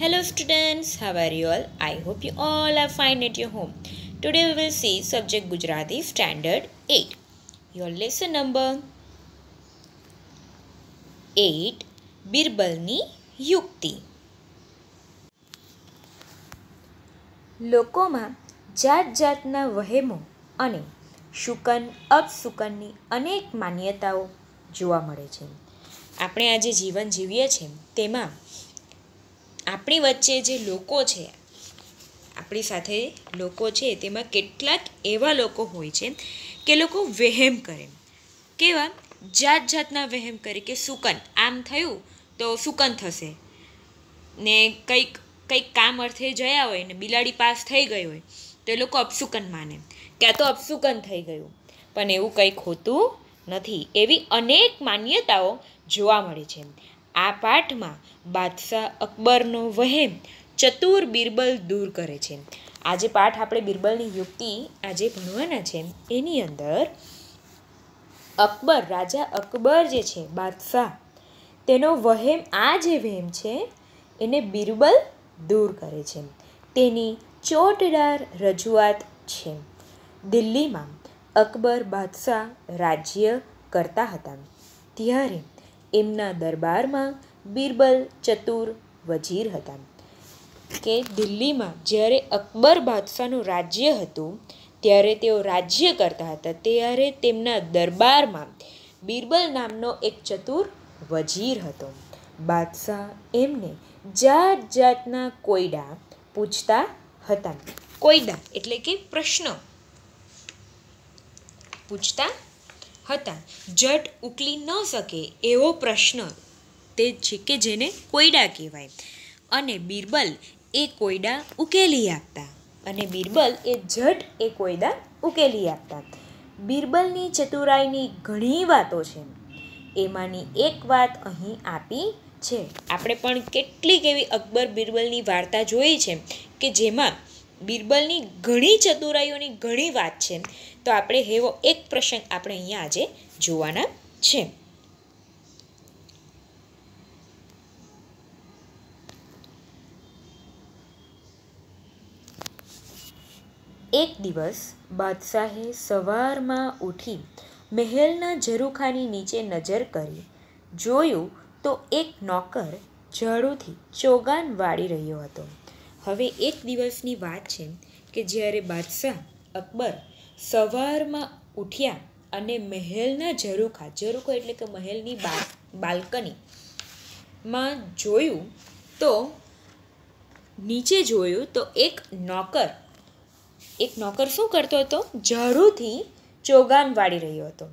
Hello students, how are you all? I hope you all are fine at your home. Today we will see subject Gujarati standard 8. Your lesson number 8 બિરબલની યુક્તિ લોકોમાં જાત જાતના વહેમો અને શુકન અપશુકનની અનેક માન્યતાઓ જોવા મળે છે આપણે આજે જીવન જીવીએ છીએ તેમાં આપણી વચ્ચે જે લોકો છે આપણી સાથે લોકો છે તેમાં કેટલાક એવા લોકો હોય છે કે લોકો વહેમ કરે કેવા જાત જાતના વહેમ કરે કે સુકન આમ થયું તો સુકન થશે ને કંઈક કંઈક કામ અર્થે જયા હોય ને બિલાડી પાસ થઈ ગઈ હોય તો એ લોકો અપસુકન માને ક્યાં તો અપસુકન થઈ ગયું પણ એવું કંઈક હોતું નથી એવી અનેક માન્યતાઓ જોવા મળે છે આ પાઠમાં બાદશાહ અકબરનો વહેમ ચતુર બિરબલ દૂર કરે છે આજે પાઠ આપણે બિરબલની યુક્તિ આજે ભણવાના છે એની અંદર અકબર રાજા અકબર જે છે બાદશાહ તેનો વહેમ આ જે વહેમ છે એને બિરબલ દૂર કરે છે તેની ચોટદાર રજૂઆત છે દિલ્હીમાં અકબર બાદશાહ રાજ્ય કરતા હતા ત્યારે એમના દરબારમાં બિરબલ ચતુર વજીર હતા કે દિલ્હીમાં જ્યારે અકબર બાદશાહનું રાજ્ય હતું ત્યારે તેઓ રાજ્ય કરતા હતા ત્યારે તેમના દરબારમાં બિરબલ નામનો એક ચતુર વજીર હતો બાદશાહ એમને જાત જાતના કોયડા પૂછતા હતા કોયડા એટલે કે પ્રશ્ન પૂછતા હતા જટ ઉકલી ન શકે એવો પ્રશ્ન તે છે કે જેને કોયડા કહેવાય અને બિરબલ એ કોયડા ઉકેલી આપતા અને બિરબલ એ ઝટ એ કોયડા ઉકેલી આપતા બિરબલની ચતુરાઈની ઘણી વાતો છે એમાંની એક વાત અહીં આપી છે આપણે પણ કેટલીક એવી અકબર બિરબલની વાર્તા જોઈ છે કે જેમાં બિરબલની ઘણી ચતુરાઈઓની ઘણી વાત છે તો આપણે એવો એક પ્રસંગ આપણે અહીંયા આજે જોવાના છે એક દિવસ બાદશાહે સવારમાં ઊઠી મહેલના ઝરૂખાની નીચે નજર કરી જોયું તો એક નોકર ઝાડુથી ચોગાન વાળી રહ્યો હતો હવે એક દિવસની વાત છે કે જ્યારે બાદશાહ અકબર સવારમાં ઉઠ્યા અને મહેલના ઝરૂખા ઝરૂખો એટલે કે મહેલની બાલ્કનીમાં જોયું તો નીચે જોયું તો એક નોકર એક નોકર શું કરતો હતો ઝાડુથી ચોગાન વાળી રહ્યો હતો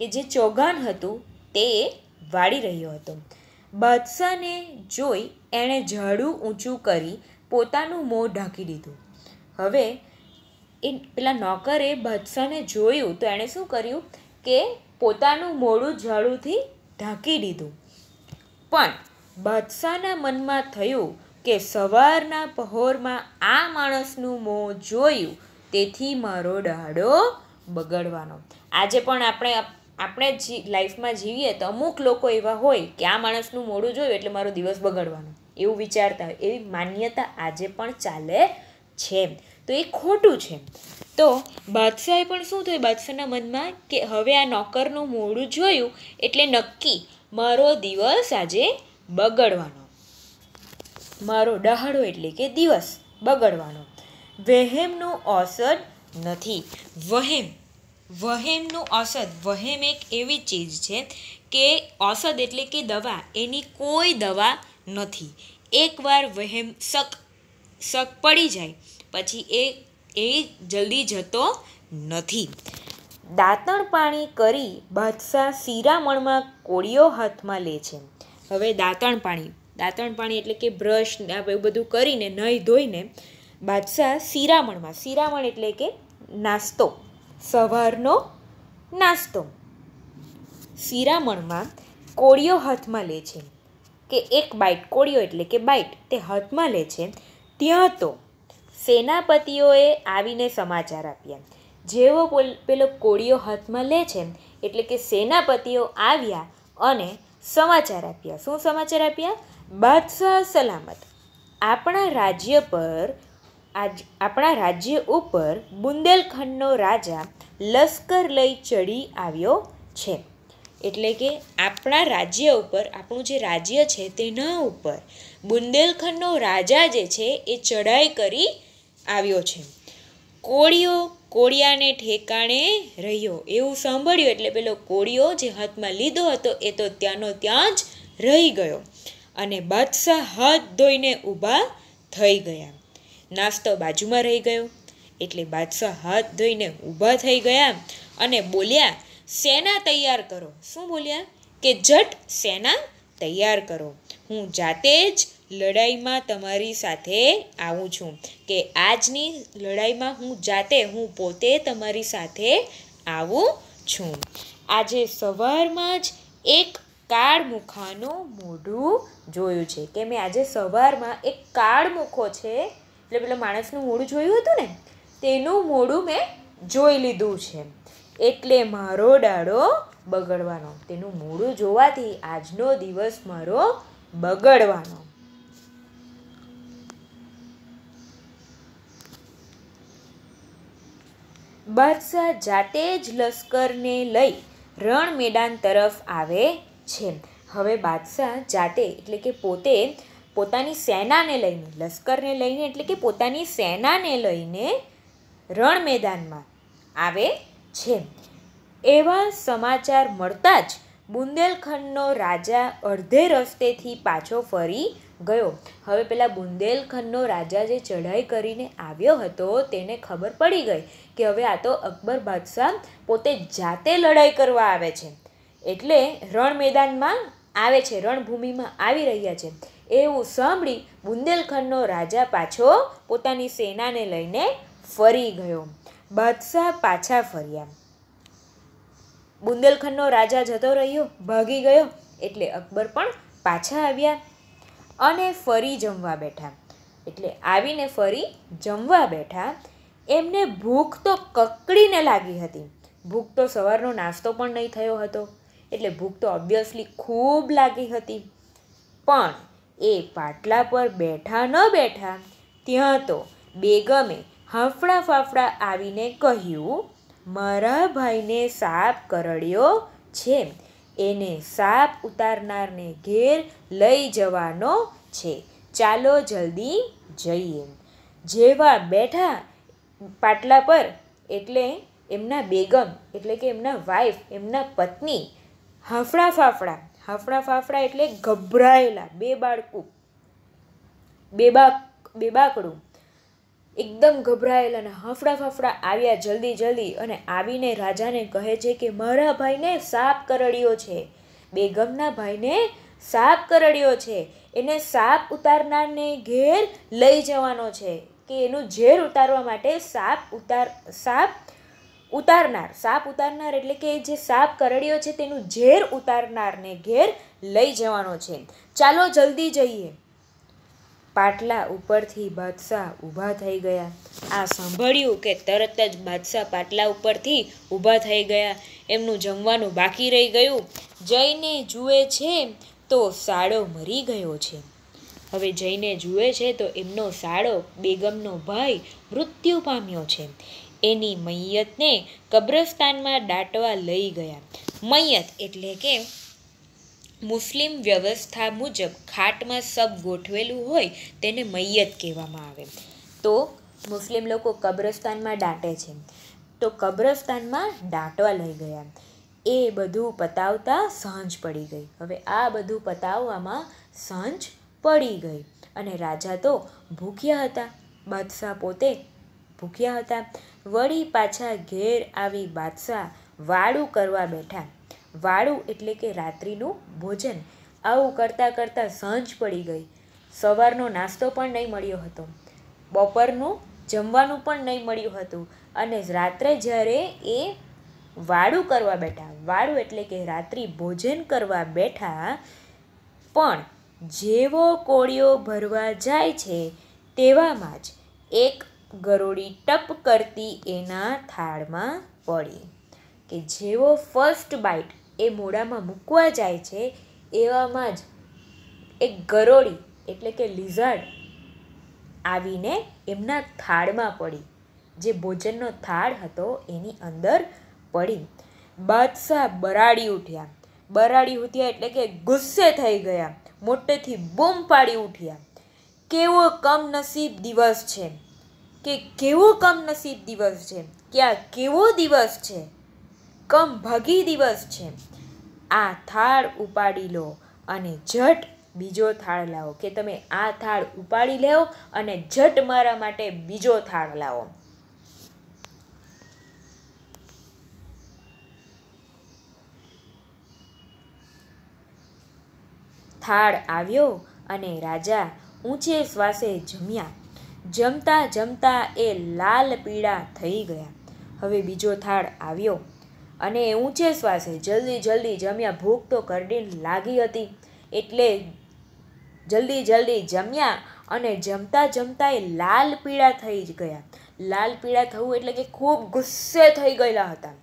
કે જે ચોગાન હતું તે વાળી રહ્યો હતો બાદશાહને જોઈ એણે ઝાડુ ઊંચું કરી પોતાનું મોં ઢાંકી દીધું હવે એ પેલા નોકરે બાદશાહને જોયું તો એણે શું કર્યું કે પોતાનું મોડું ઝાડુથી ઢાંકી દીધું પણ બાદશાહના મનમાં થયું કે સવારના પહોરમાં આ માણસનું મોં જોયું તેથી મારો ડાડો બગડવાનો આજે પણ આપણે આપણે જી લાઈફમાં જીવીએ તો અમુક લોકો એવા હોય કે આ માણસનું મોડું જોયું એટલે મારો દિવસ બગડવાનો એવું વિચારતા હોય એવી માન્યતા આજે પણ ચાલે છે તો એ ખોટું છે તો બાદશાહે પણ શું થયું બાદશાહના મનમાં કે હવે આ નોકરનું મોડું જોયું એટલે નક્કી મારો દિવસ આજે બગડવાનો મારો ડહાડો એટલે કે દિવસ બગડવાનો વહેમનો ઔષધ નથી વહેમ વહેમનું ઔષધ વહેમ એક એવી ચીજ છે કે ઔષધ એટલે કે દવા એની કોઈ દવા નથી એકવાર વહેમ શક શક પડી જાય પછી એ એ જલ્દી જતો નથી દાંતણ પાણી કરી બાદશાહ શિરામણમાં કોળીઓ હાથમાં લે છે હવે દાંતણ પાણી દાંતણ પાણી એટલે કે બ્રશ એવું બધું કરીને નહીં ધોઈને બાદશાહ શિરામણમાં શિરામણ એટલે કે નાસ્તો સવારનો નાસ્તો સિરામણમાં કોળીઓ હાથમાં લે છે કે એક બાઇટ કોળીઓ એટલે કે બાઇટ તે હાથમાં લે છે ત્યાં તો સેનાપતિઓએ આવીને સમાચાર આપ્યા જેવો પેલો કોળીઓ હાથમાં લે છે એટલે કે સેનાપતિઓ આવ્યા અને સમાચાર આપ્યા શું સમાચાર આપ્યા બાદશાહ સલામત આપણા રાજ્ય પર આજ આપણા રાજ્ય ઉપર બુંદેલખંડનો રાજા લશ્કર લઈ ચડી આવ્યો છે એટલે કે આપણા રાજ્ય ઉપર આપણું જે રાજ્ય છે તેના ઉપર બુંદેલખંડનો રાજા જે છે એ ચઢાઈ કરી આવ્યો છે કોળીઓ કોળિયાને ઠેકાણે રહ્યો એવું સાંભળ્યું એટલે પેલો કોળિયો જે હાથમાં લીધો હતો એ તો ત્યાંનો ત્યાં જ રહી ગયો અને બાદશાહ હાથ ધોઈને ઊભા થઈ ગયા નાસ્તો બાજુમાં રહી ગયો એટલે બાદશાહ હાથ ધોઈને ઊભા થઈ ગયા અને બોલ્યા સેના તૈયાર કરો શું બોલ્યા કે જટ સેના તૈયાર કરો હું જાતે જ લડાઈમાં તમારી સાથે આવું છું કે આજની લડાઈમાં હું જાતે હું પોતે તમારી સાથે આવું છું આજે સવારમાં જ એક કાળમુખાનું મોઢું જોયું છે કે મેં આજે સવારમાં એક કાળમુખો છે એટલે પેલા માણસનું મોઢું જોયું હતું ને તેનું મોઢું મેં જોઈ લીધું છે એટલે મારો ડાળો બગડવાનો તેનું મોઢું જોવાથી આજનો દિવસ મારો બગડવાનો બાદશાહ જાતે જ લશ્કરને લઈ રણ મેદાન તરફ આવે છે હવે બાદશાહ જાતે એટલે કે પોતે પોતાની સેનાને લઈને લશ્કરને લઈને એટલે કે પોતાની સેનાને લઈને રણ મેદાનમાં આવે છે એવા સમાચાર મળતા જ બુંદેલખંડનો રાજા અડધે રસ્તેથી પાછો ફરી ગયો હવે પેલા બુંદેલખંડનો રાજા જે ચઢાઈ કરીને આવ્યો હતો તેને ખબર પડી ગઈ કે હવે આ તો અકબર બાદશાહ પોતે જાતે લડાઈ કરવા આવે છે એટલે રણ મેદાનમાં આવે છે રણભૂમિમાં આવી રહ્યા છે એવું સાંભળી બુંદેલખંડનો રાજા પાછો પોતાની સેનાને લઈને ફરી ગયો બાદશાહ પાછા ફર્યા બુંદેલખંડનો રાજા જતો રહ્યો ભાગી ગયો એટલે અકબર પણ પાછા આવ્યા અને ફરી જમવા બેઠા એટલે આવીને ફરી જમવા બેઠા એમને ભૂખ તો કકડીને લાગી હતી ભૂખ તો સવારનો નાસ્તો પણ નહીં થયો હતો એટલે ભૂખ તો ઓબ્વિયસલી ખૂબ લાગી હતી પણ એ પાટલા પર બેઠા ન બેઠા ત્યાં તો બેગમે હાંફડા ફાફડા આવીને કહ્યું મારા ભાઈને સાપ કરડ્યો છે એને સાપ ઉતારનારને ઘેર લઈ જવાનો છે ચાલો જલ્દી જઈએ જેવા બેઠા પાટલા પર એટલે એમના બેગમ એટલે કે એમના વાઈફ એમના પત્ની હાફડા ફાફડા હાફડા ફાફડા એટલે ગભરાયેલા બે બાળકું બેબાક બેબાકડું એકદમ ગભરાયેલા અને હાફડા ફાફડા આવ્યા જલ્દી જલ્દી અને આવીને રાજાને કહે છે કે મારા ભાઈને સાપ કરડ્યો છે બેગમના ભાઈને સાપ કરડ્યો છે એને સાપ ઉતારનારને ઘેર લઈ જવાનો છે કે એનું ઝેર ઉતારવા માટે સાપ ઉતાર સાપ ઉતારનાર સાપ ઉતારનાર એટલે કે જે સાપ કરડીઓ છે તેનું ઝેર ઉતારનારને ઘેર લઈ જવાનો છે ચાલો જલ્દી જઈએ પાટલા ઉપરથી બાદશાહ ઊભા થઈ ગયા આ સાંભળ્યું કે તરત જ બાદશાહ પાટલા ઉપરથી ઊભા થઈ ગયા એમનું જમવાનું બાકી રહી ગયું જઈને જુએ છે તો સાડો મરી ગયો છે હવે જઈને જુએ છે તો એમનો સાળો બેગમનો ભાઈ મૃત્યુ પામ્યો છે એની મૈયતને કબ્રસ્તાનમાં દાટવા લઈ ગયા મૈયત એટલે કે મુસ્લિમ વ્યવસ્થા મુજબ ખાટમાં સબ ગોઠવેલું હોય તેને મૈયત કહેવામાં આવે તો મુસ્લિમ લોકો કબ્રસ્તાનમાં દાટે છે તો કબ્રસ્તાનમાં દાટવા લઈ ગયા એ બધું પતાવતા સાંજ પડી ગઈ હવે આ બધું પતાવવામાં સાંજ પડી ગઈ અને રાજા તો ભૂખ્યા હતા બાદશાહ પોતે ભૂખ્યા હતા વળી પાછા ઘેર આવી બાદશાહ વાળું કરવા બેઠા વાળું એટલે કે રાત્રિનું ભોજન આવું કરતાં કરતાં સાંજ પડી ગઈ સવારનો નાસ્તો પણ નહીં મળ્યો હતો બપોરનું જમવાનું પણ નહીં મળ્યું હતું અને રાત્રે જ્યારે એ વાડું કરવા બેઠા વાળું એટલે કે રાત્રિ ભોજન કરવા બેઠા પણ જેવો કોળિયો ભરવા જાય છે તેવામાં જ એક ગરોળી ટપ કરતી એના થાળમાં પડી કે જેવો ફર્સ્ટ બાઇટ એ મોઢામાં મૂકવા જાય છે એવામાં જ એક ગરોળી એટલે કે લિઝર્ડ આવીને એમના થાળમાં પડી જે ભોજનનો થાળ હતો એની અંદર પડી બાદશાહ બરાડી ઉઠ્યા બરાડી ઉઠ્યા એટલે કે ગુસ્સે થઈ ગયા મોટેથી બૂમ પાડી ઉઠ્યા કેવો કમનસીબ દિવસ છે કે કેવો કમનસીબ દિવસ છે કે આ કેવો દિવસ છે કમ ભગી દિવસ છે આ થાળ ઉપાડી લો અને ઝટ બીજો થાળ લાવો કે તમે આ થાળ ઉપાડી લેવો અને ઝટ મારા માટે બીજો થાળ લાવો થાળ આવ્યો અને રાજા ઊંચે શ્વાસે જમ્યા જમતા જમતા એ લાલ પીળા થઈ ગયા હવે બીજો થાળ આવ્યો અને ઊંચે શ્વાસે જલ્દી જલ્દી જમ્યા ભૂખ તો કરડીને લાગી હતી એટલે જલ્દી જલ્દી જમ્યા અને જમતા જમતા એ લાલ પીળા થઈ જ ગયા લાલ પીળા થવું એટલે કે ખૂબ ગુસ્સે થઈ ગયેલા હતા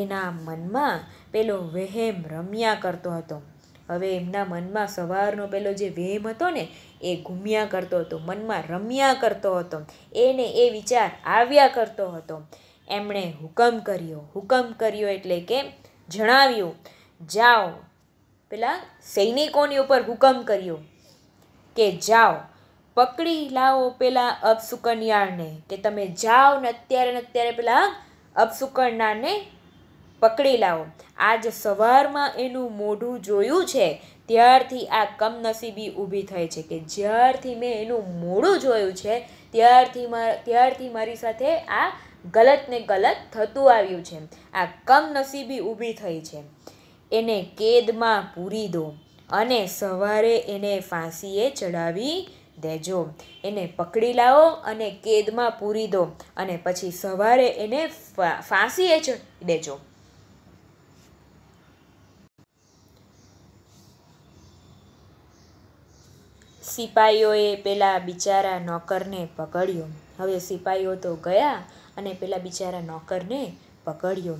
એના મનમાં પેલો વહેમ રમ્યા કરતો હતો હવે એમના મનમાં સવારનો પેલો જે વહેમ હતો ને એ ઘૂમ્યા કરતો હતો મનમાં રમ્યા કરતો હતો એને એ વિચાર આવ્યા કરતો હતો એમણે હુકમ કર્યો હુકમ કર્યો એટલે કે જણાવ્યું જાઓ પેલા સૈનિકોની ઉપર હુકમ કર્યો કે જાઓ પકડી લાવો પેલા અપસુકન્યાળને કે તમે જાઓ ને અત્યારે ને અત્યારે પેલા અપસુકન્યાળને પકડી લાવો આજ સવારમાં એનું મોઢું જોયું છે ત્યારથી આ કમનસીબી ઊભી થઈ છે કે જ્યારથી મેં એનું મોઢું જોયું છે ત્યારથી ત્યારથી મારી સાથે આ ગલત ને ગલત થતું આવ્યું છે આ કમનસીબી ઊભી થઈ છે એને કેદમાં પૂરી દો અને સવારે એને ફાંસીએ ચડાવી દેજો એને પકડી લાવો અને કેદમાં પૂરી દો અને પછી સવારે એને ફાંસીએ ચડી દેજો સિપાહીઓએ પેલા બિચારા નોકરને પકડ્યો હવે સિપાહીઓ તો ગયા અને પેલા બિચારા નોકરને પકડ્યો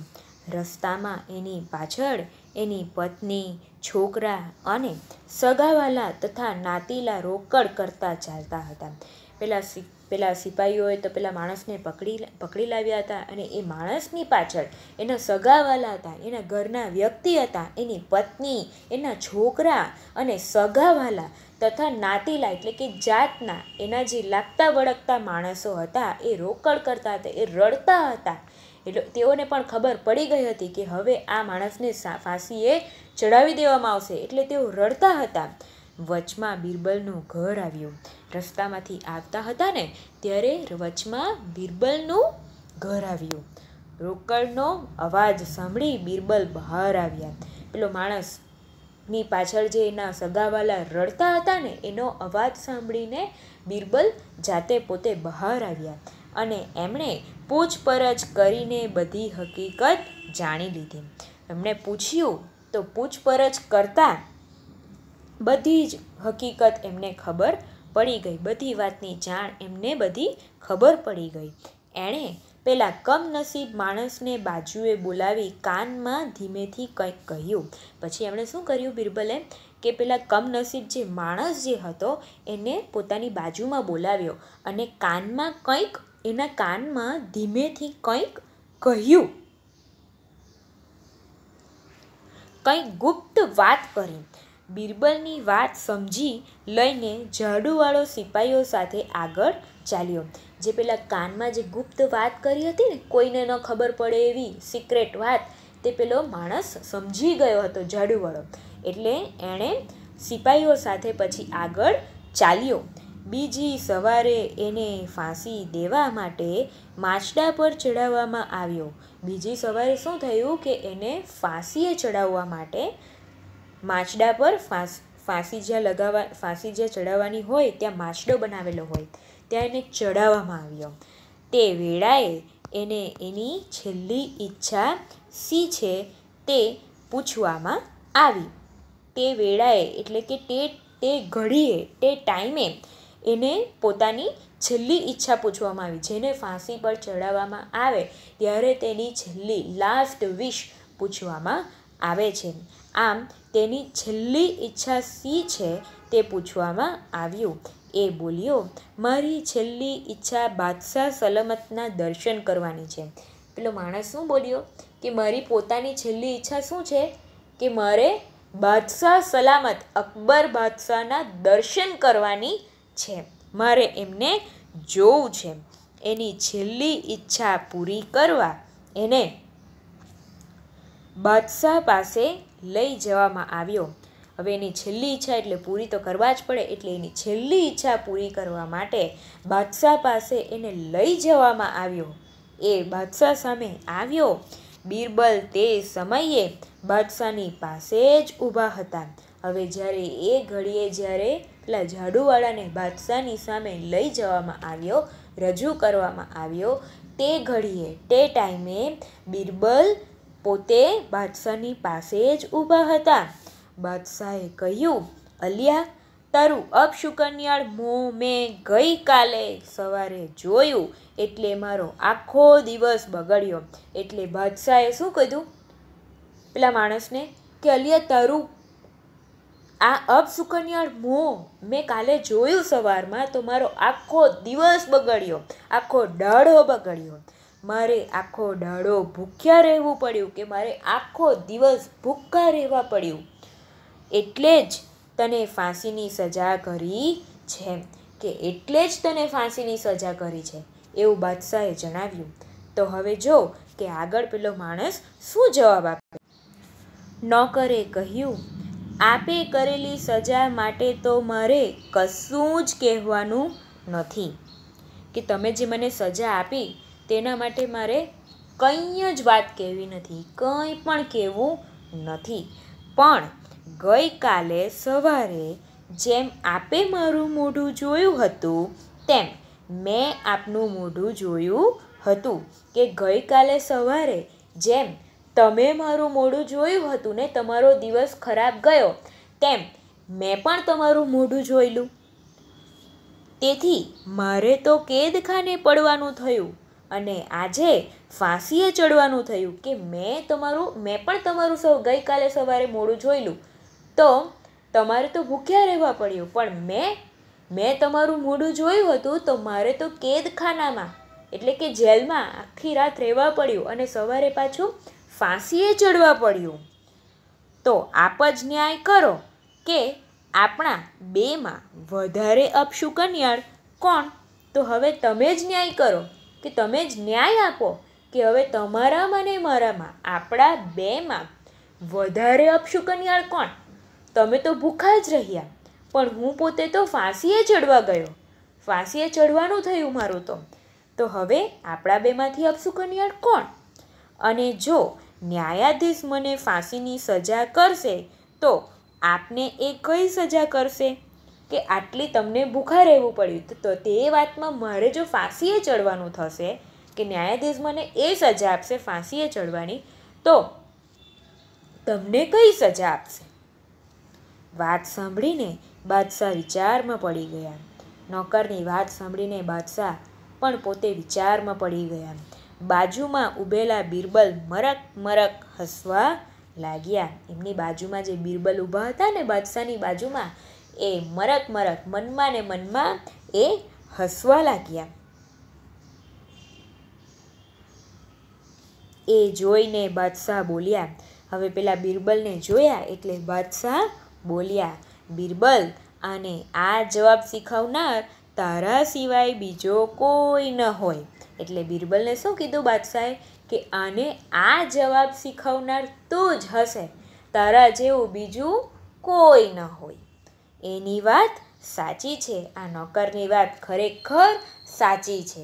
રસ્તામાં એની પાછળ એની પત્ની છોકરા અને સગાવાલા તથા નાતીલા રોકડ કરતા ચાલતા હતા પેલા પેલા સિપાહીઓએ તો પેલા માણસને પકડી પકડી લાવ્યા હતા અને એ માણસની પાછળ એના સગાવાલા હતા એના ઘરના વ્યક્તિ હતા એની પત્ની એના છોકરા અને સગાવાલા તથા નાતીલા એટલે કે જાતના એના જે લાગતા વળગતા માણસો હતા એ રોકડ કરતા હતા એ રડતા હતા એટલે તેઓને પણ ખબર પડી ગઈ હતી કે હવે આ માણસને ફાંસીએ ચડાવી દેવામાં આવશે એટલે તેઓ રડતા હતા વચમાં બિરબલનું ઘર આવ્યું રસ્તામાંથી આવતા હતા ને ત્યારે વચમાં બિરબલનું ઘર આવ્યું રોકડનો અવાજ સાંભળી બિરબલ બહાર આવ્યા પેલો માણસ ની પાછળ જે એના સગાવાલા રડતા હતા ને એનો અવાજ સાંભળીને બિરબલ જાતે પોતે બહાર આવ્યા અને એમણે પૂછપરછ કરીને બધી હકીકત જાણી લીધી એમણે પૂછ્યું તો પૂછપરછ કરતાં બધી જ હકીકત એમને ખબર પડી ગઈ બધી વાતની જાણ એમને બધી ખબર પડી ગઈ એણે પેલા કમનસીબ માણસને બાજુએ બોલાવી કાનમાં ધીમેથી કંઈક કહ્યું પછી એમણે શું કર્યું બિરબલે કે પેલા કમનસીબ જે માણસ જે હતો એને પોતાની બાજુમાં બોલાવ્યો અને કાનમાં કંઈક એના કાનમાં ધીમેથી કંઈક કહ્યું કંઈક ગુપ્ત વાત કરી બિરબલની વાત સમજી લઈને ઝાડુવાળો સિપાઈઓ સાથે આગળ ચાલ્યો જે પેલા કાનમાં જે ગુપ્ત વાત કરી હતી ને કોઈને ન ખબર પડે એવી સિક્રેટ વાત તે પેલો માણસ સમજી ગયો હતો જાડુવાળો એટલે એણે સિપાહીઓ સાથે પછી આગળ ચાલ્યો બીજી સવારે એને ફાંસી દેવા માટે માછડા પર ચડાવવામાં આવ્યો બીજી સવારે શું થયું કે એને ફાંસીએ ચડાવવા માટે માછડા પર ફાંસ ફાંસી જ્યાં લગાવવા ફાંસી જ્યાં ચડાવવાની હોય ત્યાં માછડો બનાવેલો હોય ત્યાં એને ચડાવવામાં આવ્યો તે વેળાએ એને એની છેલ્લી ઈચ્છા શી છે તે પૂછવામાં આવી તે વેળાએ એટલે કે તે તે ઘડીએ તે ટાઈમે એને પોતાની છેલ્લી ઈચ્છા પૂછવામાં આવી જેને ફાંસી પર ચડાવવામાં આવે ત્યારે તેની છેલ્લી લાસ્ટ વિશ પૂછવામાં આવે છે આમ તેની છેલ્લી ઈચ્છા શી છે તે પૂછવામાં આવ્યું એ બોલ્યો મારી છેલ્લી ઈચ્છા બાદશાહ સલામતના દર્શન કરવાની છે પેલો માણસ શું બોલ્યો કે મારી પોતાની છેલ્લી ઈચ્છા શું છે કે મારે બાદશાહ સલામત અકબર બાદશાહના દર્શન કરવાની છે મારે એમને જોવું છે એની છેલ્લી ઈચ્છા પૂરી કરવા એને બાદશાહ પાસે લઈ જવામાં આવ્યો હવે એની છેલ્લી ઈચ્છા એટલે પૂરી તો કરવા જ પડે એટલે એની છેલ્લી ઈચ્છા પૂરી કરવા માટે બાદશાહ પાસે એને લઈ જવામાં આવ્યો એ બાદશાહ સામે આવ્યો બિરબલ તે સમયે બાદશાહની પાસે જ ઊભા હતા હવે જ્યારે એ ઘડીએ જ્યારે પેલા ઝાડુવાળાને બાદશાહની સામે લઈ જવામાં આવ્યો રજૂ કરવામાં આવ્યો તે ઘડીએ તે ટાઈમે બિરબલ પોતે બાદશાહની પાસે જ ઊભા હતા બાદશાહે કહ્યું અલિયા તારું અપશુકન્યાળ મોં મેં ગઈકાલે સવારે જોયું એટલે મારો આખો દિવસ બગડ્યો એટલે બાદશાહે શું કીધું પેલા માણસને કે અલિયા તારું આ અપશુકન્યાળ મોં મેં કાલે જોયું સવારમાં તો મારો આખો દિવસ બગડ્યો આખો દાડો બગડ્યો મારે આખો દાડો ભૂખ્યા રહેવું પડ્યું કે મારે આખો દિવસ ભૂખ્યા રહેવા પડ્યું એટલે જ તને ફાંસીની સજા કરી છે કે એટલે જ તને ફાંસીની સજા કરી છે એવું બાદશાહે જણાવ્યું તો હવે જો કે આગળ પેલો માણસ શું જવાબ આપે નોકરે કહ્યું આપે કરેલી સજા માટે તો મારે કશું જ કહેવાનું નથી કે તમે જે મને સજા આપી તેના માટે મારે કંઈ જ વાત કહેવી નથી કંઈ પણ કહેવું નથી પણ ગઈકાલે સવારે જેમ આપે મારું મોઢું જોયું હતું તેમ મેં આપનું મોઢું જોયું હતું કે ગઈકાલે સવારે જેમ તમે મારું મોઢું જોયું હતું ને તમારો દિવસ ખરાબ ગયો તેમ મેં પણ તમારું મોઢું જોયેલું તેથી મારે તો કેદખાને પડવાનું થયું અને આજે ફાંસીએ ચડવાનું થયું કે મેં તમારું મેં પણ તમારું સૌ ગઈકાલે સવારે મોડું જોયેલું તો તમારે તો ભૂખ્યા રહેવા પડ્યું પણ મેં મેં તમારું મોડું જોયું હતું તો મારે તો કેદખાનામાં એટલે કે જેલમાં આખી રાત રહેવા પડ્યું અને સવારે પાછું ફાંસીએ ચડવા પડ્યું તો આપ જ ન્યાય કરો કે આપણા બેમાં વધારે અપશુકન્યાળ કોણ તો હવે તમે જ ન્યાય કરો કે તમે જ ન્યાય આપો કે હવે તમારામાં ને મારામાં આપણા બેમાં વધારે અપશુકનિયાળ કોણ તમે તો ભૂખા જ રહ્યા પણ હું પોતે તો ફાંસીએ ચડવા ગયો ફાંસીએ ચડવાનું થયું મારું તો તો હવે આપણા બેમાંથી અપશુકનિયાળ કોણ અને જો ન્યાયાધીશ મને ફાંસીની સજા કરશે તો આપને એ કઈ સજા કરશે કે આટલી તમને ભૂખા રહેવું પડ્યું તો તે વાતમાં મારે જો ફાંસીએ ચડવાનું થશે કે ન્યાયાધીશ મને એ સજા આપશે ફાંસીએ ચડવાની તો તમને કઈ સજા આપશે વાત સાંભળીને બાદશાહ વિચારમાં પડી ગયા નોકરની વાત સાંભળીને બાદશાહ પણ પોતે વિચારમાં પડી ગયા બાજુમાં ઉભેલા બિરબલ મરક મરક હસવા લાગ્યા એમની બાજુમાં જે બિરબલ ઊભા હતા ને બાદશાહની બાજુમાં એ મરક મરક મનમાં ને મનમાં એ હસવા લાગ્યા એ જોઈને બાદશાહ બોલ્યા હવે પેલા બિરબલને જોયા એટલે બાદશાહ બોલ્યા બિરબલ આને આ જવાબ શીખવનાર તારા સિવાય બીજો કોઈ ન હોય એટલે બિરબલને શું કીધું બાદશાહે કે આને આ જવાબ શીખવનાર તું જ હશે તારા જેવું બીજું કોઈ ન હોય એની વાત સાચી છે આ નોકરની વાત ખરેખર સાચી છે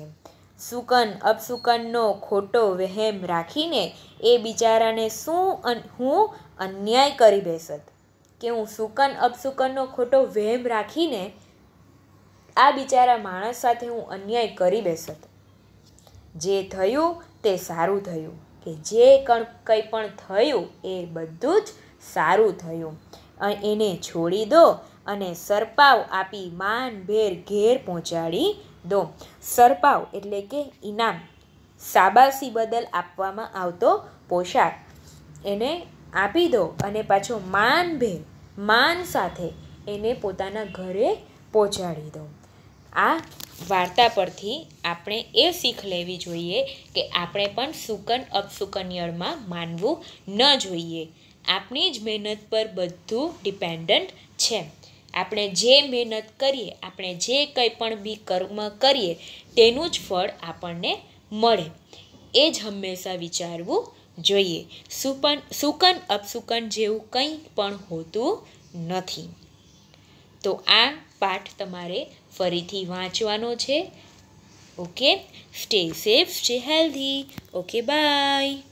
સુકન અપસુકનનો ખોટો વહેમ રાખીને એ બિચારાને શું હું અન્યાય કરી બેસત કે હું સુકન અપસુકનનો ખોટો વહેમ રાખીને આ બિચારા માણસ સાથે હું અન્યાય કરી બેસત જે થયું તે સારું થયું કે જે કણ કંઈ પણ થયું એ બધું જ સારું થયું એને છોડી દો અને સરપાવ આપી માનભેર ઘેર પહોંચાડી દો સરપાવ એટલે કે ઇનામ સાબાસી બદલ આપવામાં આવતો પોશાક એને આપી દો અને પાછો માનભેર માન સાથે એને પોતાના ઘરે પહોંચાડી દો આ વાર્તા પરથી આપણે એ શીખ લેવી જોઈએ કે આપણે પણ સુકન અપસુકન્યળમાં માનવું ન જોઈએ આપણી જ મહેનત પર બધું ડિપેન્ડન્ટ છે આપણે જે મહેનત કરીએ આપણે જે કંઈ પણ બી કર્મ કરીએ તેનું જ ફળ આપણને મળે એ જ હંમેશા વિચારવું જોઈએ સુપન સુકન અપસુકન જેવું કંઈ પણ હોતું નથી તો આ પાઠ તમારે ફરીથી વાંચવાનો છે okay stay safe stay healthy okay by